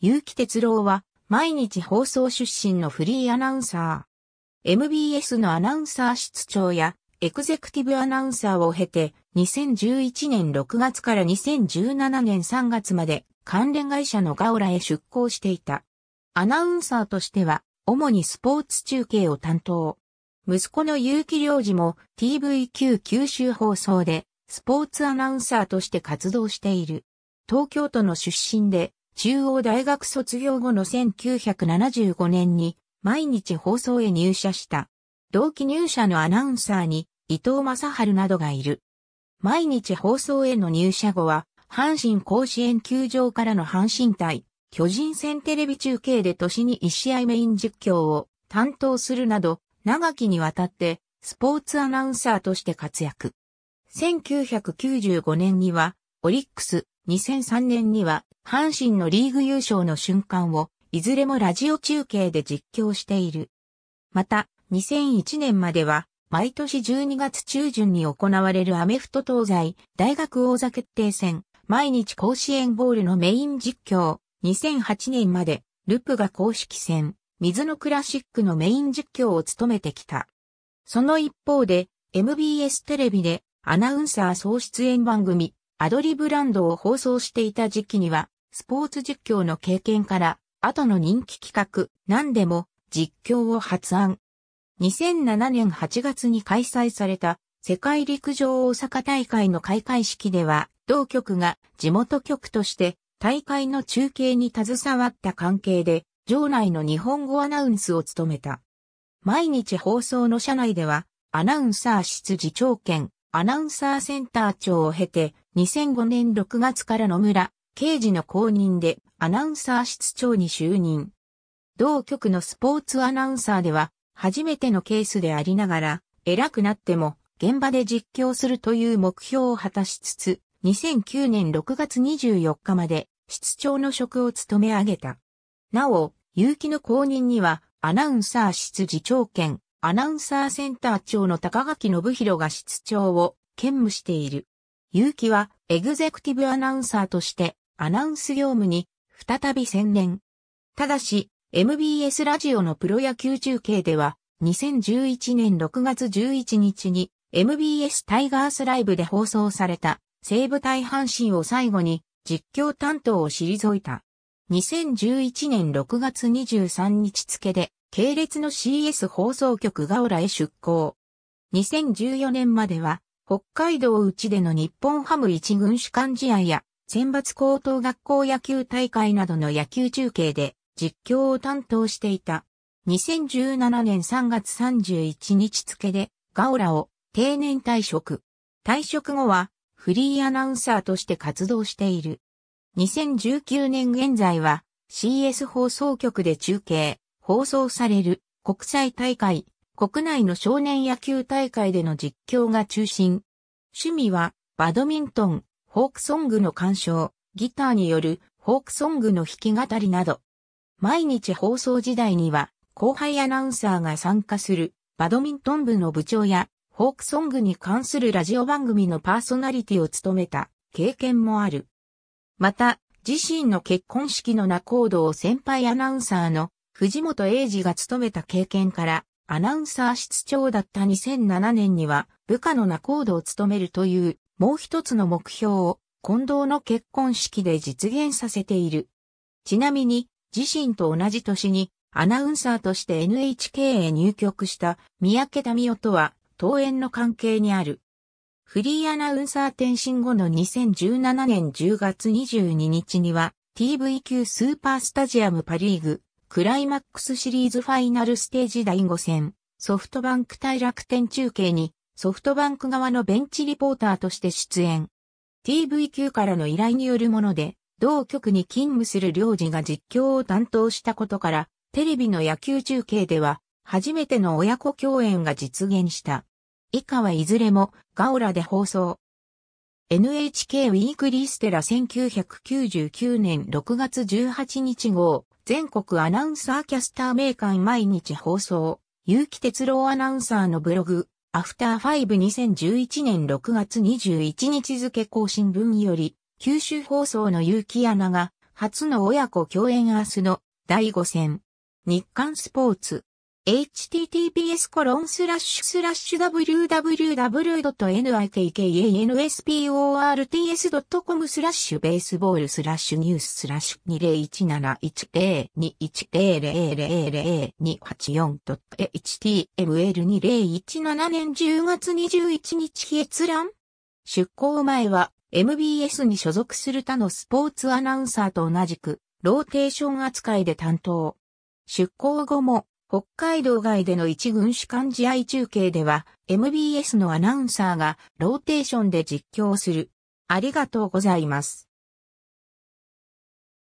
結城哲郎は、毎日放送出身のフリーアナウンサー。MBS のアナウンサー室長や、エグゼクティブアナウンサーを経て、2011年6月から2017年3月まで関連会社のガオラへ出向していた。アナウンサーとしては、主にスポーツ中継を担当。息子の結城良二も TVQ 九州放送でスポーツアナウンサーとして活動している。東京都の出身で中央大学卒業後の1975年に毎日放送へ入社した。同期入社のアナウンサーに伊藤正春などがいる。毎日放送への入社後は、阪神甲子園球場からの阪神対、巨人戦テレビ中継で年に1試合メイン実況を担当するなど、長きにわたってスポーツアナウンサーとして活躍。1995年には、オリックス、2003年には阪神のリーグ優勝の瞬間を、いずれもラジオ中継で実況している。また、2001年までは、毎年12月中旬に行われるアメフト東西大学王座決定戦、毎日甲子園ボールのメイン実況、2008年まで、ルプが公式戦、水のクラシックのメイン実況を務めてきた。その一方で、MBS テレビでアナウンサー総出演番組、アドリブランドを放送していた時期には、スポーツ実況の経験から、後の人気企画、何でも、実況を発案。2007年8月に開催された、世界陸上大阪大会の開会式では、同局が地元局として大会の中継に携わった関係で、場内の日本語アナウンスを務めた。毎日放送の社内では、アナウンサー室次長兼、アナウンサーセンター長を経て、2005年6月から野村刑事の公認でアナウンサー室長に就任。同局のスポーツアナウンサーでは、初めてのケースでありながら、偉くなっても、現場で実況するという目標を果たしつつ、2009年6月24日まで、室長の職を務め上げた。なお、結城の公認には、アナウンサー室次長兼、アナウンサーセンター長の高垣信弘が室長を兼務している。結城は、エグゼクティブアナウンサーとして、アナウンス業務に再び専念。ただし、MBS ラジオのプロ野球中継では、2011年6月11日に MBS タイガースライブで放送された西武対阪神を最後に実況担当を退いた。2011年6月23日付で系列の CS 放送局が浦へ出向。2014年までは北海道内での日本ハム一軍主幹試合や選抜高等学校野球大会などの野球中継で実況を担当していた。2017年3月31日付でガオラを定年退職。退職後はフリーアナウンサーとして活動している。2019年現在は CS 放送局で中継、放送される国際大会、国内の少年野球大会での実況が中心。趣味はバドミントン、フォークソングの鑑賞、ギターによるフォークソングの弾き語りなど、毎日放送時代には後輩アナウンサーが参加するバドミントン部の部長やフォークソングに関するラジオ番組のパーソナリティを務めた経験もある。また、自身の結婚式の仲人を先輩アナウンサーの藤本英二が務めた経験から、アナウンサー室長だった2007年には部下の仲人を務めるというもう一つの目標を近藤の結婚式で実現させている。ちなみに、自身と同じ年にアナウンサーとして NHK へ入局した三宅民夫とは登園の関係にある。フリーアナウンサー転身後の2017年10月22日には TVQ スーパースタジアムパリーグクライマックスシリーズファイナルステージ第5戦ソフトバンク対楽天中継にソフトバンク側のベンチリポーターとして出演。TVQ からの依頼によるもので、同局に勤務する領事が実況を担当したことから、テレビの野球中継では、初めての親子共演が実現した。以下はいずれも、ガオラで放送。NHK ウィークリーステラ1999年6月18日号、全国アナウンサーキャスター名館毎日放送、結城哲郎アナウンサーのブログ、アフターファイブ2011年6月21日付更新分より、九州放送の結城アナが、初の親子共演明日の第5戦。日刊スポーツ。https w w w n i k k e n s p o r t s c o m スラッシュベースボールスラッシュニューススラッシュ 201710000284.html2017 年10月21日閲覧出向前は MBS に所属する他のスポーツアナウンサーと同じくローテーション扱いで担当。出向後も北海道外での一軍主幹試合中継では MBS のアナウンサーがローテーションで実況する。ありがとうございます。